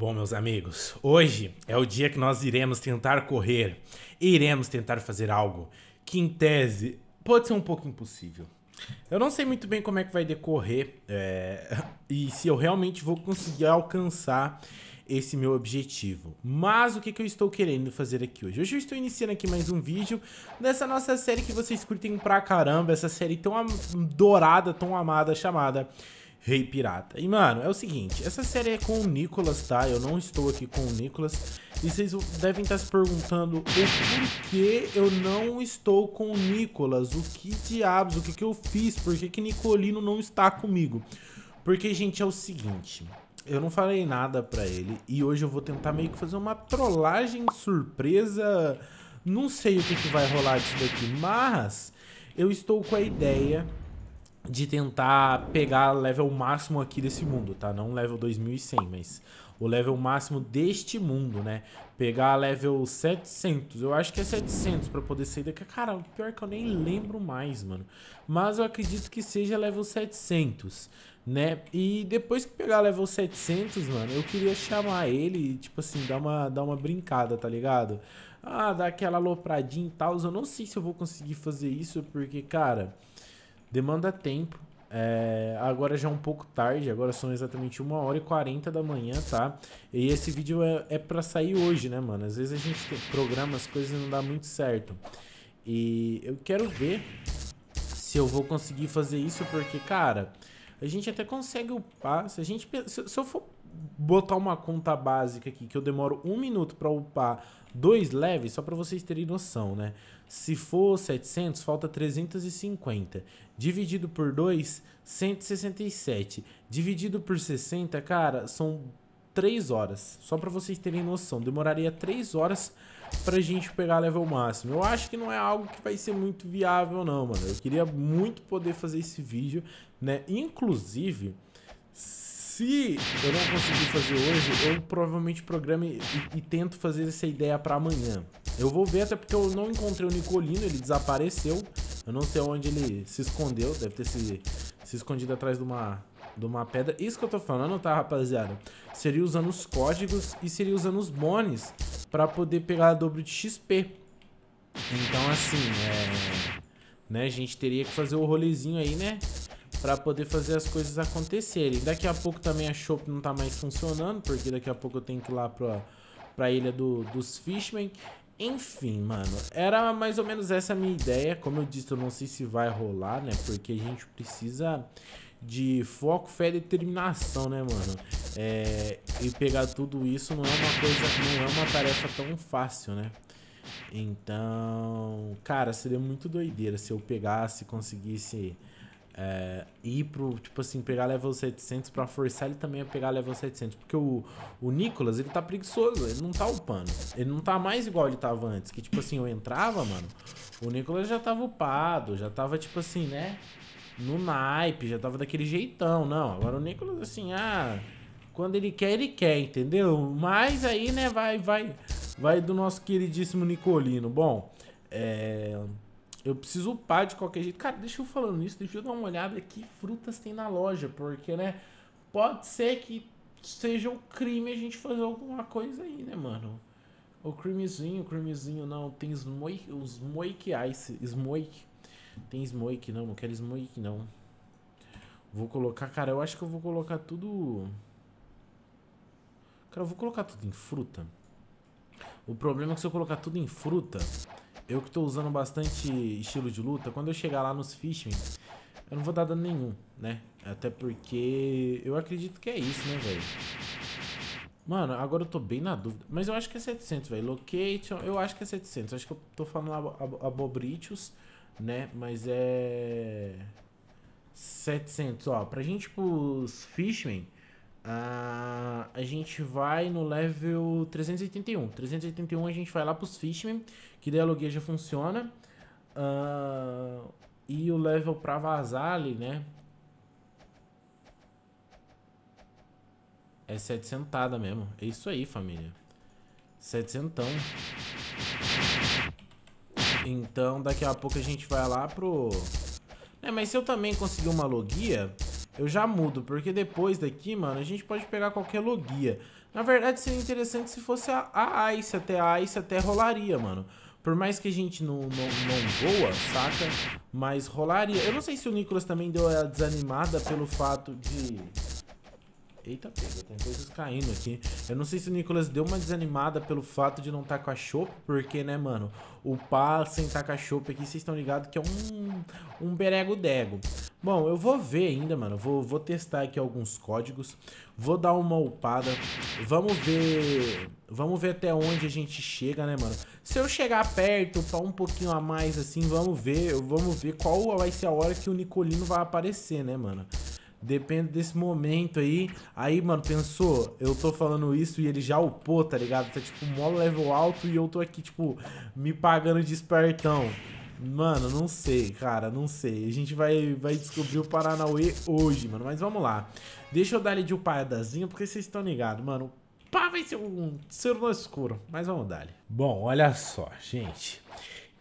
Bom, meus amigos, hoje é o dia que nós iremos tentar correr iremos tentar fazer algo que, em tese, pode ser um pouco impossível. Eu não sei muito bem como é que vai decorrer é, e se eu realmente vou conseguir alcançar esse meu objetivo. Mas o que, que eu estou querendo fazer aqui hoje? Hoje eu estou iniciando aqui mais um vídeo dessa nossa série que vocês curtem pra caramba, essa série tão dourada, tão amada, chamada Rei Pirata. E, mano, é o seguinte, essa série é com o Nicolas, tá? Eu não estou aqui com o Nicolas. E vocês devem estar se perguntando o porquê eu não estou com o Nicolas. O que diabos, o que, que eu fiz? Por que, que Nicolino não está comigo? Porque, gente, é o seguinte... Eu não falei nada pra ele e hoje eu vou tentar meio que fazer uma trollagem surpresa. Não sei o que, que vai rolar disso daqui, mas eu estou com a ideia de tentar pegar level máximo aqui desse mundo, tá? Não level 2100, mas o level máximo deste mundo, né? Pegar level 700, eu acho que é 700 pra poder sair daqui. Cara, o pior é que eu nem lembro mais, mano. Mas eu acredito que seja level 700, né? E depois que pegar level 700, mano, eu queria chamar ele e, tipo assim, dar uma, dar uma brincada, tá ligado? Ah, dar aquela alopradinha e tal. Eu não sei se eu vou conseguir fazer isso, porque, cara... Demanda tempo. É, agora já é um pouco tarde, agora são exatamente 1 hora e 40 da manhã, tá? E esse vídeo é, é para sair hoje, né, mano? Às vezes a gente programa as coisas e não dá muito certo. E eu quero ver se eu vou conseguir fazer isso, porque, cara, a gente até consegue upar. Se, a gente, se, se eu for botar uma conta básica aqui, que eu demoro um minuto para upar dois leves, só para vocês terem noção, né? Se for 700, falta 350. Dividido por 2, 167. Dividido por 60, cara, são 3 horas. Só para vocês terem noção, demoraria 3 horas pra gente pegar level máximo. Eu acho que não é algo que vai ser muito viável não, mano. Eu queria muito poder fazer esse vídeo, né? Inclusive... Se eu não conseguir fazer hoje, eu provavelmente programo e, e tento fazer essa ideia para amanhã. Eu vou ver até porque eu não encontrei o Nicolino, ele desapareceu. Eu não sei onde ele se escondeu, deve ter se, se escondido atrás de uma, de uma pedra. Isso que eu tô falando, tá, rapaziada? Seria usando os códigos e seria usando os bônus para poder pegar dobro de XP. Então, assim, é... Né, a gente teria que fazer o rolezinho aí, né? para poder fazer as coisas acontecerem. Daqui a pouco também a shop não tá mais funcionando, porque daqui a pouco eu tenho que ir lá pra, pra ilha do, dos Fishman. Enfim, mano, era mais ou menos essa minha ideia. Como eu disse, eu não sei se vai rolar, né? Porque a gente precisa de foco, fé e determinação, né, mano? É, e pegar tudo isso não é uma coisa, não é uma tarefa tão fácil, né? Então, cara, seria muito doideira se eu pegasse, conseguisse é, ir pro, tipo assim, pegar level 700 pra forçar ele também a pegar level 700. Porque o, o Nicolas, ele tá preguiçoso, ele não tá upando. Ele não tá mais igual ele tava antes. Que, tipo assim, eu entrava, mano, o Nicolas já tava upado, já tava, tipo assim, né? No naipe, já tava daquele jeitão. Não, agora o Nicolas, assim, ah... Quando ele quer, ele quer, entendeu? Mas aí, né, vai, vai... Vai do nosso queridíssimo Nicolino. Bom, é... Eu preciso upar de qualquer jeito. Cara, deixa eu falando nisso, deixa eu dar uma olhada que frutas tem na loja, porque, né? Pode ser que seja um crime a gente fazer alguma coisa aí, né, mano? O crimezinho, o crimezinho, não, tem smoke, os smoke ice, smoke. Tem smoke, não, não quero smoke, não. Vou colocar, cara, eu acho que eu vou colocar tudo... Cara, eu vou colocar tudo em fruta. O problema é que se eu colocar tudo em fruta, eu que tô usando bastante estilo de luta, quando eu chegar lá nos Fishman, eu não vou dar dano nenhum, né? Até porque eu acredito que é isso, né, velho? Mano, agora eu tô bem na dúvida. Mas eu acho que é 700, velho. Location, eu acho que é 700. acho que eu tô falando ab ab abobritius, né? Mas é... 700, ó. Pra gente, pros Fishman... Ah, a gente vai no level 381. 381 a gente vai lá pros Fishman, que daí a logia já funciona. Ah, e o level pra vazar ali, né? É 700 mesmo. É isso aí, família. 700. Então, daqui a pouco a gente vai lá pro... É, mas se eu também conseguir uma logia... Eu já mudo, porque depois daqui, mano, a gente pode pegar qualquer logia. Na verdade, seria interessante se fosse a, a Ice até. A Ice até rolaria, mano. Por mais que a gente não, não, não voa, saca? Mas rolaria. Eu não sei se o Nicolas também deu a desanimada pelo fato de Eita, pega, tem coisas caindo aqui. Eu não sei se o Nicolas deu uma desanimada pelo fato de não estar tá com a chope, porque, né, mano, o pá sem estar tá com a chope aqui, vocês estão ligados que é um, um berego-dego. Bom, eu vou ver ainda, mano, vou, vou testar aqui alguns códigos, vou dar uma upada, vamos ver... Vamos ver até onde a gente chega, né, mano? Se eu chegar perto, pra um pouquinho a mais, assim, vamos ver, vamos ver qual vai ser a hora que o Nicolino vai aparecer, né, mano? Depende desse momento aí. Aí, mano, pensou, eu tô falando isso e ele já upou, tá ligado? Tá, tipo, mó level alto e eu tô aqui, tipo, me pagando de espertão. Mano, não sei, cara, não sei. A gente vai, vai descobrir o Paranauê hoje, mano. Mas vamos lá. Deixa eu dar ali de upadazinha, porque vocês estão ligados, mano. Pá, vai ser um ser no escuro. Mas vamos dar ali. Bom, olha só, gente.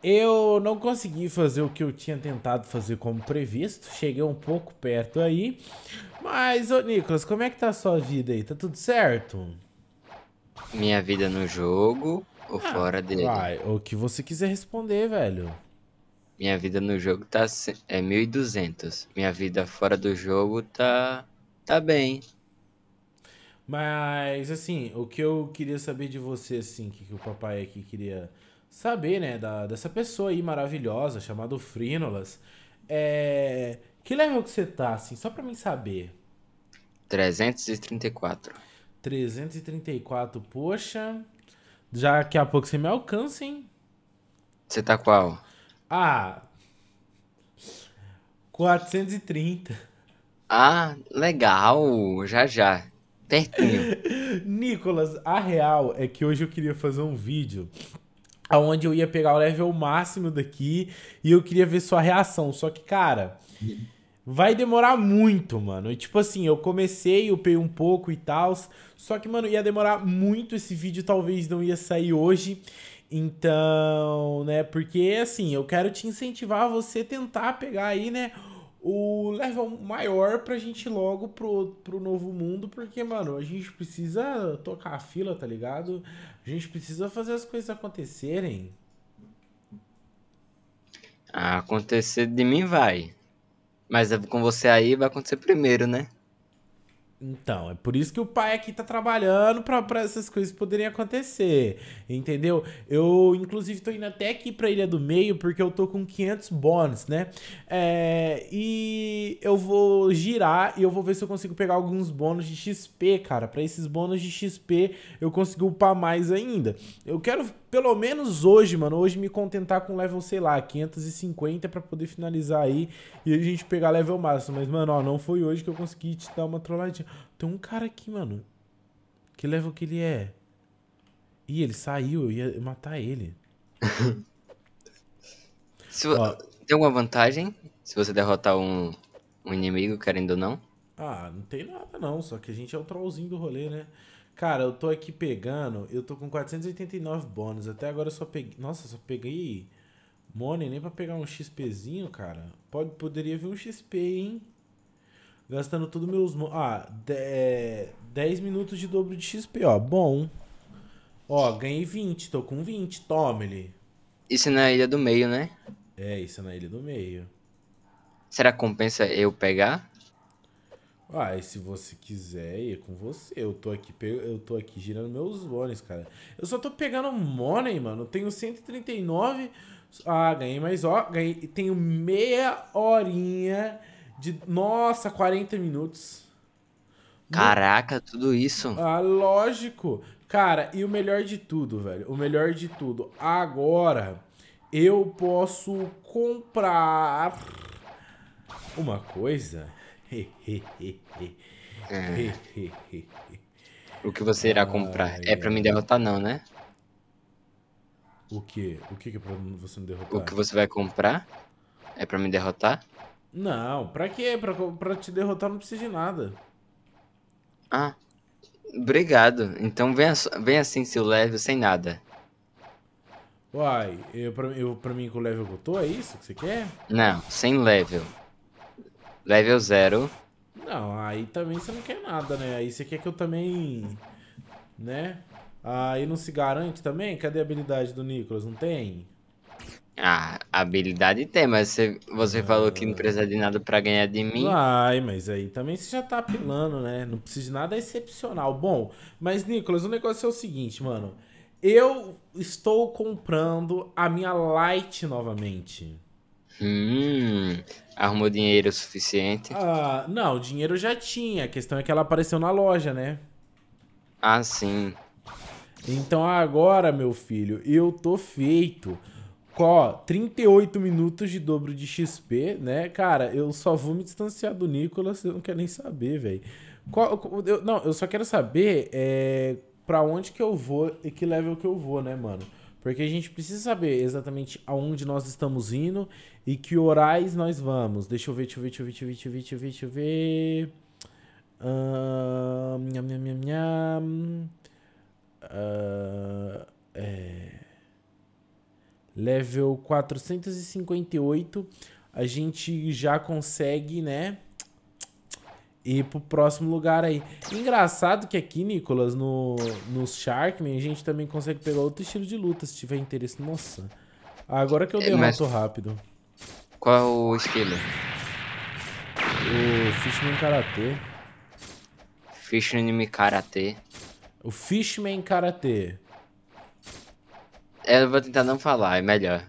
Eu não consegui fazer o que eu tinha tentado fazer como previsto. Cheguei um pouco perto aí. Mas, ô Nicolas, como é que tá a sua vida aí? Tá tudo certo? Minha vida no jogo ou ah, fora dele? Vai, o que você quiser responder, velho. Minha vida no jogo tá é 1.200. Minha vida fora do jogo tá tá bem. Mas assim, o que eu queria saber de você assim, que, que o papai aqui queria saber, né, da, dessa pessoa aí maravilhosa, chamada Frínolas. É... Que level que você tá, assim, só pra mim saber? 334. 334, poxa. Já daqui a pouco você me alcança, hein? Você tá qual? Ah. 430. Ah, legal. Já já. Pertinho. Nicolas, a real é que hoje eu queria fazer um vídeo aonde eu ia pegar o level máximo daqui e eu queria ver sua reação. Só que, cara, vai demorar muito, mano. E, tipo assim, eu comecei, upei um pouco e tal. Só que, mano, ia demorar muito esse vídeo, talvez não ia sair hoje. Então, né, porque assim, eu quero te incentivar a você tentar pegar aí, né, o level maior pra gente ir logo pro, pro novo mundo, porque, mano, a gente precisa tocar a fila, tá ligado? A gente precisa fazer as coisas acontecerem. Acontecer de mim vai. Mas é com você aí vai acontecer primeiro, né? Então, é por isso que o pai aqui tá trabalhando pra, essas coisas poderem acontecer, entendeu? Eu, inclusive, tô indo até aqui pra Ilha do Meio porque eu tô com 500 bônus, né? É, e eu vou girar e eu vou ver se eu consigo pegar alguns bônus de XP, cara. Pra esses bônus de XP eu consigo upar mais ainda. Eu quero pelo menos hoje, mano, hoje me contentar com level, sei lá, 550 para poder finalizar aí e a gente pegar level máximo. Mas, mano, ó, não foi hoje que eu consegui te dar uma trolladinha. Tem um cara aqui, mano. Que level que ele é? Ih, ele saiu, eu ia matar ele. Se, ó, tem alguma vantagem se você derrotar um, um inimigo, querendo ou não? Ah, não tem nada não, só que a gente é o trollzinho do rolê, né? Cara, eu tô aqui pegando, eu tô com 489 bônus. Até agora eu só peguei. Nossa, só peguei money nem pra pegar um XPzinho, cara. Pode, poderia vir um XP, hein? Gastando tudo meus. Ah, 10 é, minutos de dobro de XP, ó. Bom. Ó, ganhei 20, tô com 20, toma ele. Isso é na ilha do meio, né? É, isso é na ilha do meio. Será que compensa eu pegar? Ah, e se você quiser é com você, eu tô aqui, eu tô aqui girando meus bônus, cara. Eu só tô pegando money, mano. tenho 139. Ah, ganhei mais ó, ganhei, tenho meia horinha de nossa, 40 minutos. Caraca, tudo isso. Ah, lógico. Cara, e o melhor de tudo, velho, o melhor de tudo, agora eu posso comprar uma coisa é. o que você irá comprar? Ah, é, é pra me derrotar, não, né? O que? O que é pra você me derrotar? O que você vai comprar? É pra me derrotar? Não, pra quê? Pra, pra te derrotar não precisa de nada. Ah, obrigado. Então vem, vem assim, seu level, sem nada. Uai, eu pra, eu, pra mim com o level que eu tô, é isso que você quer? Não, sem level. Level 0. Não, aí também você não quer nada, né? Aí você quer que eu também. Né? Aí não se garante também? Cadê a habilidade do Nicolas? Não tem? Ah, habilidade tem, mas você, você ah, falou que não precisa de nada pra ganhar de mim. Ai, mas aí também você já tá apelando, né? Não precisa de nada excepcional. Bom, mas Nicolas, o negócio é o seguinte, mano. Eu estou comprando a minha Light novamente. Hum, arrumou dinheiro suficiente? Ah, não, dinheiro já tinha. A questão é que ela apareceu na loja, né? Ah, sim. Então agora, meu filho, eu tô feito. Ó, 38 minutos de dobro de XP, né? Cara, eu só vou me distanciar do Nicolas, eu não quero nem saber, velho. Não, eu só quero saber é, pra onde que eu vou e que level que eu vou, né, mano? Porque a gente precisa saber exatamente aonde nós estamos indo e que orais nós vamos? Deixa eu ver, deixa eu ver, deixa eu ver, deixa eu ver, deixa eu ver, deixa eu ver. Uh, minha, minha, minha, minha. Uh, é... Level 458. A gente já consegue, né? ir pro próximo lugar aí. Engraçado que aqui, Nicolas, no, nos Sharkman, a gente também consegue pegar outro estilo de luta, se tiver interesse. Nossa, agora que eu é, derroto Mas... rápido. Qual é o esquema? O Fishman Karatê. Fishman Karatê. O Fishman Karatê. É, eu vou tentar não falar, é melhor.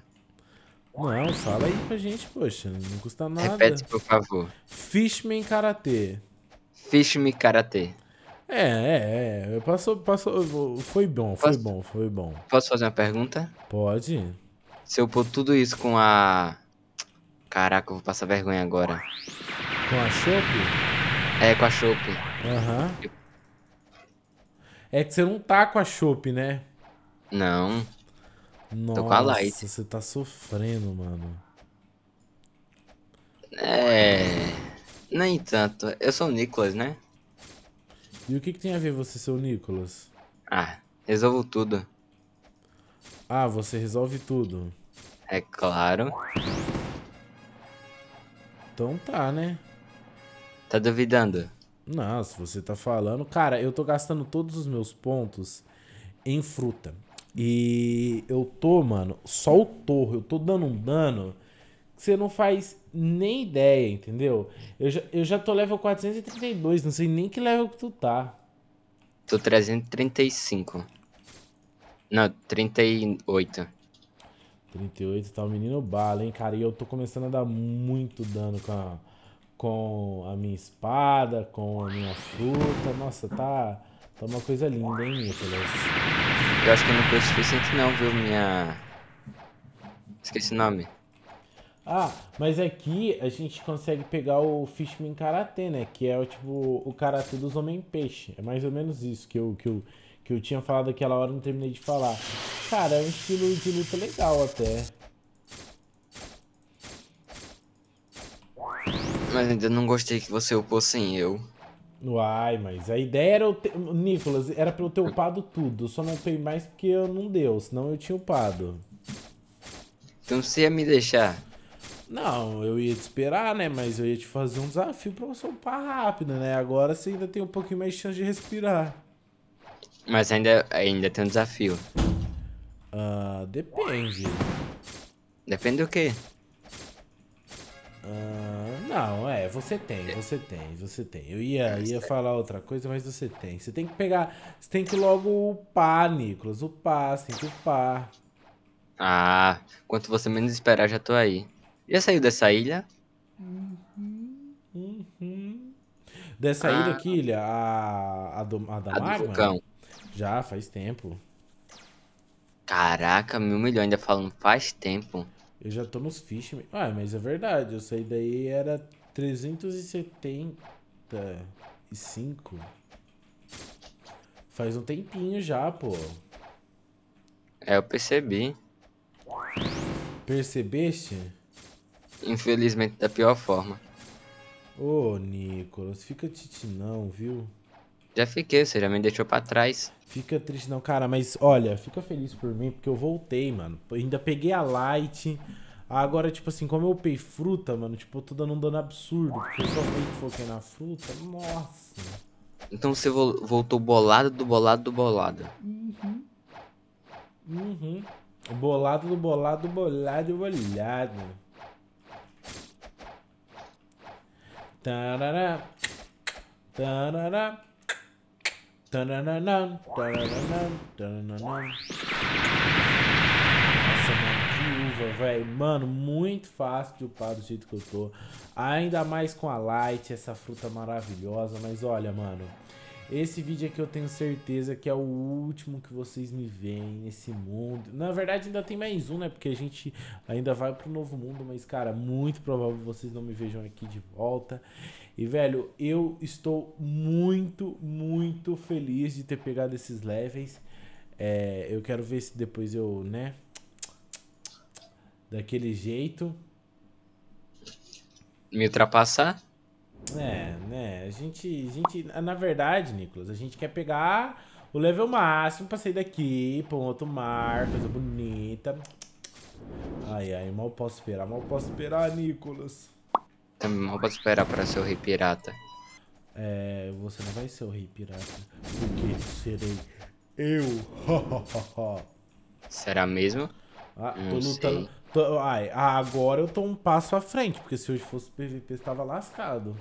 Não, fala aí pra gente, poxa. Não custa nada. Repete, por favor. Fishman Karatê. Fishman Karatê. É, é, é. Passou, passou. Foi bom, foi Posso? bom, foi bom. Posso fazer uma pergunta? Pode. Se eu pôr tudo isso com a Caraca, eu vou passar vergonha agora. Com a Chope? É, com a Chope. Aham. Uhum. É que você não tá com a Chope, né? Não. Nossa, Tô com a light. você tá sofrendo, mano. É... Nem tanto. Eu sou o Nicolas, né? E o que, que tem a ver você ser o Nicolas? Ah, resolvo tudo. Ah, você resolve tudo. É claro. Então tá, né? Tá duvidando? Não, se você tá falando. Cara, eu tô gastando todos os meus pontos em fruta. E eu tô, mano, só o torre. Eu tô dando um dano que você não faz nem ideia, entendeu? Eu já, eu já tô level 432, não sei nem que level que tu tá. Tô 335. Não, 38. 38, tá o um menino bala, hein, cara? E eu tô começando a dar muito dano com a, com a minha espada, com a minha fruta. Nossa, tá, tá uma coisa linda, hein, Nicolas? Eu acho que não foi o suficiente não, viu, minha... Esqueci o nome. Ah, mas aqui é a gente consegue pegar o Fishman Karatê, né? Que é o tipo o karatê dos homem peixe. É mais ou menos isso que eu, que eu, que eu tinha falado aquela hora e não terminei de falar. Cara, é um estilo de luta legal até. Mas ainda não gostei que você upou sem eu. Uai, mas a ideia era o ter... Nicolas, era pra eu ter hum. upado tudo. Só não tem mais porque eu não deu, senão eu tinha upado. Então você ia me deixar? Não, eu ia te esperar, né? Mas eu ia te fazer um desafio pra você upar rápido, né? Agora você ainda tem um pouquinho mais de chance de respirar. Mas ainda, ainda tem um desafio. Uh, depende. Depende do quê? Uh, não, é, você tem, você tem, você tem. Eu ia, é, ia falar outra coisa, mas você tem. Você tem que pegar. Você tem que logo upar, Nicolas. Upar, você tem que upar. Ah, quanto você menos esperar, já tô aí. Já saiu dessa ilha? Uhum. Uhum. Dessa ah, ilha aqui, ilha? A, a, do, a da a Magma? Já, faz tempo. Caraca, mil milhões, ainda falando faz tempo. Eu já tô nos Fish. Ah, mas é verdade, eu saí daí era 375. Faz um tempinho já, pô. É, eu percebi. Percebeste? Infelizmente, da pior forma. Ô, Nicolas, fica titinão, viu? Já fiquei, você já me deixou pra trás. Fica triste não, cara, mas olha, fica feliz por mim, porque eu voltei, mano. ainda peguei a light. Agora, tipo assim, como eu pei fruta, mano, tipo, eu tô dando um dano absurdo. Porque eu só vi que foquei na fruta, nossa. Então você voltou bolado do bolado do bolado. Uhum. Uhum. Bolado do bolado do bolado bolado. Tarará. Tarará. Tananana, tananana, tananana. Nossa, mano, que uva, velho. Mano, muito fácil de upar do jeito que eu tô. Ainda mais com a Light, essa fruta maravilhosa. Mas olha, mano. Esse vídeo aqui eu tenho certeza que é o último que vocês me veem nesse mundo. Na verdade, ainda tem mais um, né? Porque a gente ainda vai pro novo mundo, mas, cara, muito provável vocês não me vejam aqui de volta. E, velho, eu estou muito, muito feliz de ter pegado esses levels. É, eu quero ver se depois eu, né? Daquele jeito. Me ultrapassar? É, né? A gente, a gente. Na verdade, Nicolas, a gente quer pegar o level máximo pra sair daqui, pra um outro mar, coisa bonita. Ai, ai, mal posso esperar, mal posso esperar, Nicolas. Também não posso esperar pra ser o rei pirata. É, você não vai ser o rei pirata, porque serei eu. Será mesmo? Ah, não tô lutando. Tô, ai, agora eu tô um passo à frente, porque se hoje fosse PVP, estava lascado.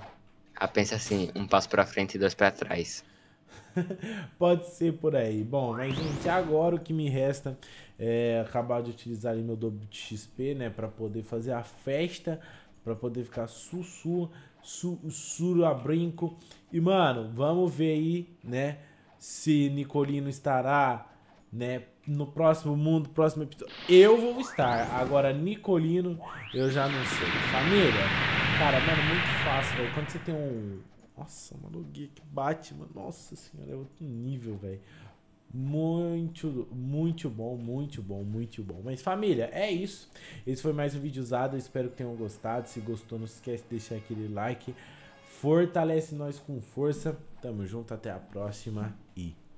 Ah, pensa assim, um passo pra frente e dois pra trás. Pode ser por aí. Bom, mas gente, agora o que me resta é acabar de utilizar ali meu dobro de XP, né, para poder fazer a festa para poder ficar sussu, su, brinco E, mano, vamos ver aí, né? Se Nicolino estará, né? No próximo mundo, próximo episódio. Eu vou estar. Agora, Nicolino, eu já não sei. Família, cara, mano, muito fácil, velho. Quando você tem um. Nossa, mano, o que bate, mano. Nossa senhora, é outro nível, velho. Muito, muito bom, muito bom, muito bom. Mas família, é isso. Esse foi mais um vídeo usado. espero que tenham gostado. Se gostou, não esquece de deixar aquele like. Fortalece nós com força. Tamo junto, até a próxima e